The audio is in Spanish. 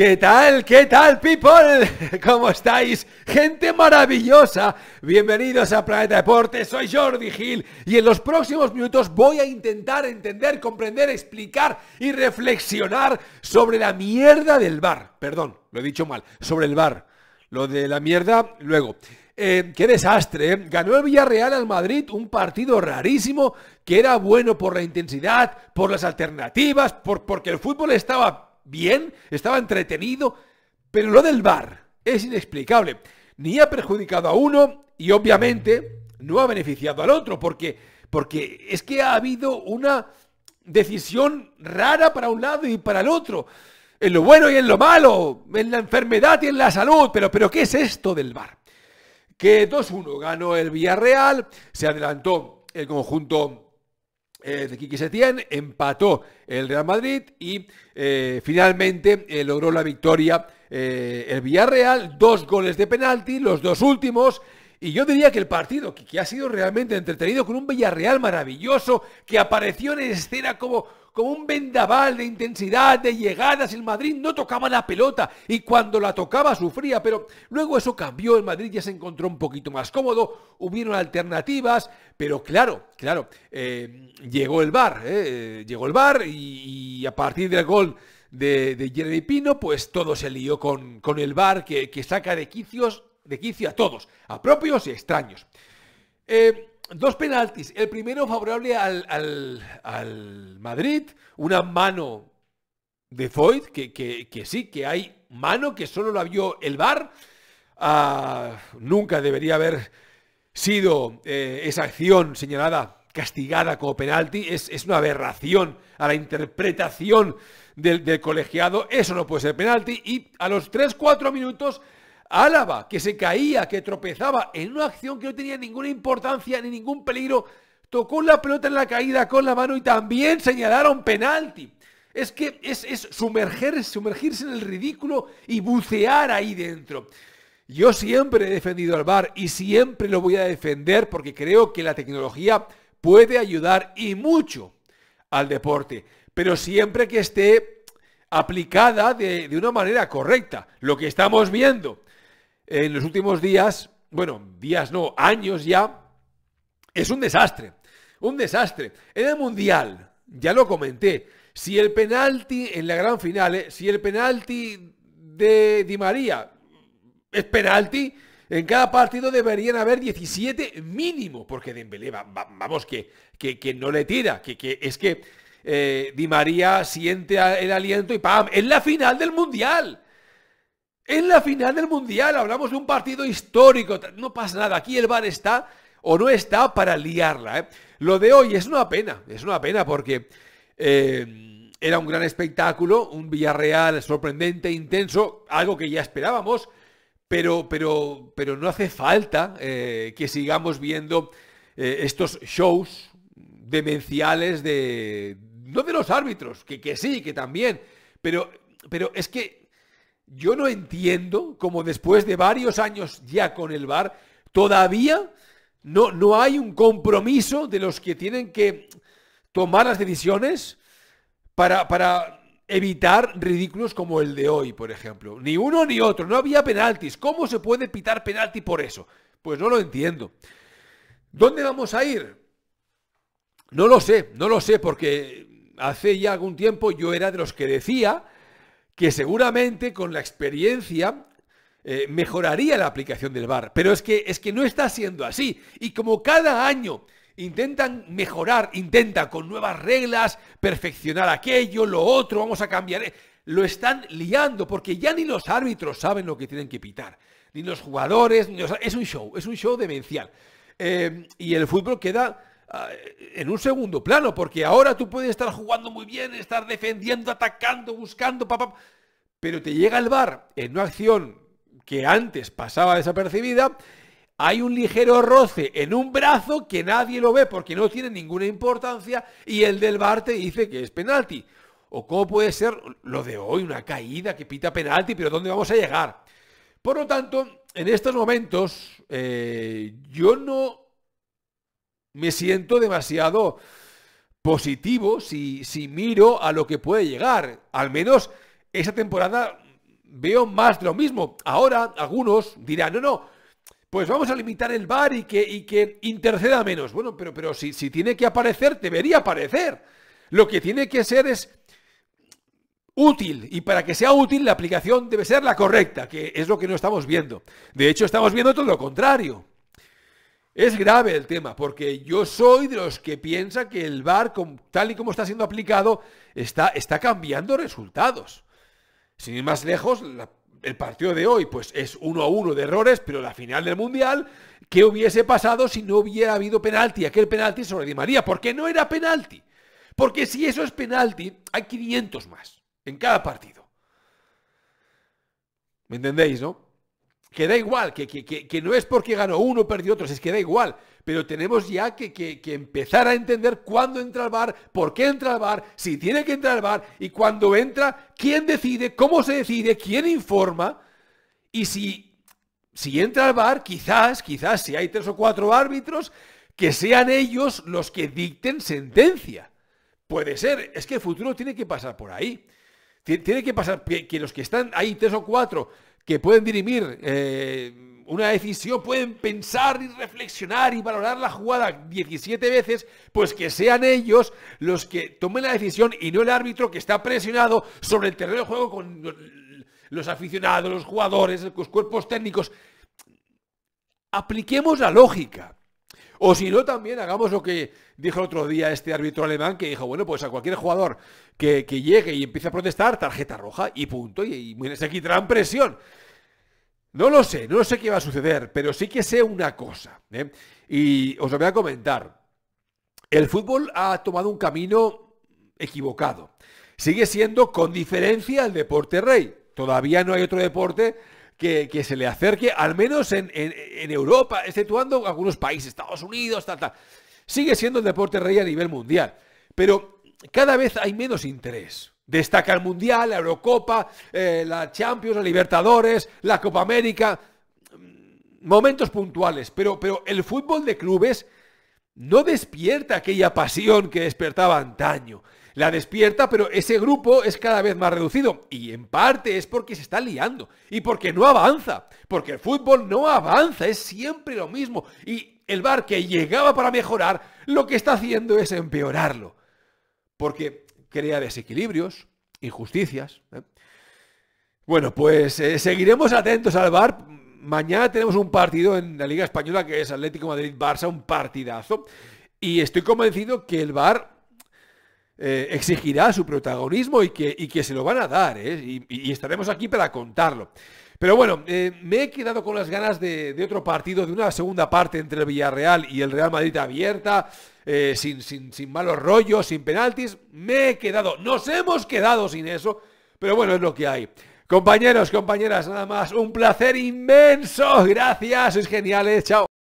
¿Qué tal? ¿Qué tal, people? ¿Cómo estáis? Gente maravillosa. Bienvenidos a Planeta Deporte. Soy Jordi Gil y en los próximos minutos voy a intentar entender, comprender, explicar y reflexionar sobre la mierda del bar. Perdón, lo he dicho mal. Sobre el bar. Lo de la mierda, luego. Eh, qué desastre. ¿eh? Ganó el Villarreal al Madrid un partido rarísimo que era bueno por la intensidad, por las alternativas, por, porque el fútbol estaba bien, estaba entretenido, pero lo del bar es inexplicable. Ni ha perjudicado a uno y obviamente no ha beneficiado al otro, porque, porque es que ha habido una decisión rara para un lado y para el otro, en lo bueno y en lo malo, en la enfermedad y en la salud, pero, pero ¿qué es esto del bar? Que 2-1 ganó el Villarreal, se adelantó el conjunto eh, de Kiki Setién, empató el Real Madrid y eh, finalmente eh, logró la victoria eh, el Villarreal, dos goles de penalti, los dos últimos, y yo diría que el partido, que, ha sido realmente entretenido, con un Villarreal maravilloso, que apareció en escena como, como un vendaval de intensidad, de llegadas. El Madrid no tocaba la pelota y cuando la tocaba sufría, pero luego eso cambió. El Madrid ya se encontró un poquito más cómodo, hubieron alternativas, pero claro, claro, eh, llegó el bar, eh, eh, llegó el bar y, a partir del gol de, de Jeremy Pino, pues todo se lió con, con el bar que, que, saca de quicios de quicio a todos, a propios y extraños. Eh, dos penaltis. El primero favorable al, al, Madrid, una mano de Foyt, que, sí, que hay mano, que solo la vio el VAR. Ah, nunca debería haber sido eh, esa acción señalada castigada como penalti, es, una aberración a la interpretación del, del, colegiado, eso no puede ser penalti, y a los 3-4 minutos Álava, que se caía, que tropezaba en una acción que no tenía ninguna importancia ni ningún peligro, tocó la pelota en la caída con la mano y también señalaron penalti. Es que es, sumergirse en el ridículo y bucear ahí dentro. Yo siempre he defendido al VAR y siempre lo voy a defender porque creo que la tecnología puede ayudar y mucho al deporte, pero siempre que esté aplicada de una manera correcta. Lo que estamos viendo en los últimos días, bueno, días no, años ya, es un desastre. Un desastre. En el Mundial, ya lo comenté, si el penalti en la gran final, eh, si el penalti de Di María es penalti, en cada partido deberían haber 17 mínimo, porque de Embeleva, vamos, que, que, no le tira, que, es que eh, Di María siente el aliento y ¡pam! ¡Es la final del Mundial! En la final del Mundial hablamos de un partido histórico. No pasa nada. Aquí el bar está o no está para liarla. ¿eh? Lo de hoy es una pena. Es una pena porque eh, era un gran espectáculo. Un Villarreal sorprendente, intenso. Algo que ya esperábamos. Pero, pero, pero no hace falta eh, que sigamos viendo estos shows demenciales de... No de los árbitros, que, que sí, que también. Pero, pero es que yo no entiendo cómo después de varios años ya con el VAR, todavía no, no hay un compromiso de los que tienen que tomar las decisiones para, para evitar ridículos como el de hoy, por ejemplo. Ni uno ni otro, no había penaltis. ¿Cómo se puede pitar penalti por eso? Pues no lo entiendo. ¿Dónde vamos a ir? No lo sé, no lo sé, porque hace ya algún tiempo yo era de los que decía que seguramente con la experiencia eh, mejoraría la aplicación del VAR. Pero es que, es que no está siendo así. Y como cada año intentan mejorar, intentan con nuevas reglas perfeccionar aquello, lo otro, vamos a cambiar. Eh, lo están liando porque ya ni los árbitros saben lo que tienen que pitar, ni los jugadores, es un show, es un show demencial. Eh, y el fútbol queda en un segundo plano, porque ahora tú puedes estar jugando muy bien, estar defendiendo, atacando, buscando, papá, pero te llega el bar en una acción que antes pasaba desapercibida, hay un ligero roce en un brazo que nadie lo ve porque no tiene ninguna importancia y el del bar te dice que es penalti. O cómo puede ser lo de hoy, una caída que pita penalti, pero ¿dónde vamos a llegar? Por lo tanto, en estos momentos, eh, yo no me siento demasiado positivo si, miro a lo que puede llegar. Al menos esa temporada veo más de lo mismo. Ahora algunos dirán, no, no, pues vamos a limitar el bar y que, que interceda menos. Bueno, pero, pero si, si tiene que aparecer, debería aparecer. Lo que tiene que ser es útil y para que sea útil la aplicación debe ser la correcta, que es lo que no estamos viendo. De hecho, estamos viendo todo lo contrario. Es grave el tema, porque yo soy de los que piensa que el VAR, tal y como está siendo aplicado, está, está cambiando resultados. Sin ir más lejos, el partido de hoy pues es uno a uno de errores, pero la final del Mundial, ¿qué hubiese pasado si no hubiera habido penalti? Aquel penalti sobre Di María, porque no era penalti. Porque si eso es penalti, hay 500 más en cada partido. ¿Me entendéis, no? que da igual, que, no es porque ganó uno, perdió otros, es que da igual. Pero tenemos ya que, empezar a entender cuándo entra el bar, por qué entra el bar, si tiene que entrar el bar y cuando entra, quién decide, cómo se decide, quién informa. Y si, si entra el bar, quizás, quizás, si hay tres o cuatro árbitros, que sean ellos los que dicten sentencia. Puede ser, es que el futuro tiene que pasar por ahí. Tiene que pasar que los que están ahí, tres o cuatro, que pueden dirimir eh, una decisión, pueden pensar y reflexionar y valorar la jugada 17 veces, pues que sean ellos los que tomen la decisión y no el árbitro que está presionado sobre el terreno de juego con los aficionados, los jugadores, los cuerpos técnicos. Apliquemos la lógica. O si no, también hagamos lo que dijo el otro día este árbitro alemán, que dijo, bueno, pues a cualquier jugador que, llegue y empiece a protestar, tarjeta roja y punto, y, se quitarán presión. No lo sé, no sé qué va a suceder, pero sí que sé una cosa, ¿eh? y os lo voy a comentar. El fútbol ha tomado un camino equivocado. Sigue siendo, con diferencia, el deporte rey. Todavía no hay otro deporte que, se le acerque, al menos en, Europa, exceptuando algunos países, Estados Unidos, tal, tal. Sigue siendo el deporte rey a nivel mundial, pero cada vez hay menos interés. Destaca el Mundial, la Eurocopa, eh, la Champions, la Libertadores, la Copa América. Momentos puntuales, pero, pero el fútbol de clubes no despierta aquella pasión que despertaba antaño la despierta, pero ese grupo es cada vez más reducido. Y en parte es porque se está liando y porque no avanza, porque el fútbol no avanza, es siempre lo mismo. Y el bar que llegaba para mejorar, lo que está haciendo es empeorarlo, porque crea desequilibrios, injusticias. ¿eh? Bueno, pues eh, seguiremos atentos al bar. Mañana tenemos un partido en la Liga Española que es Atlético Madrid-Barça, un partidazo. Y estoy convencido que el VAR eh, exigirá su protagonismo y que, y que, se lo van a dar, ¿eh? y, estaremos aquí para contarlo. Pero bueno, eh, me he quedado con las ganas de, otro partido, de una segunda parte entre el Villarreal y el Real Madrid abierta, sin, sin, sin malos rollos, sin penaltis. Me he quedado, nos hemos quedado sin eso, pero bueno, es lo que hay. Compañeros, compañeras, nada más, un placer inmenso. Gracias, sois geniales, chao.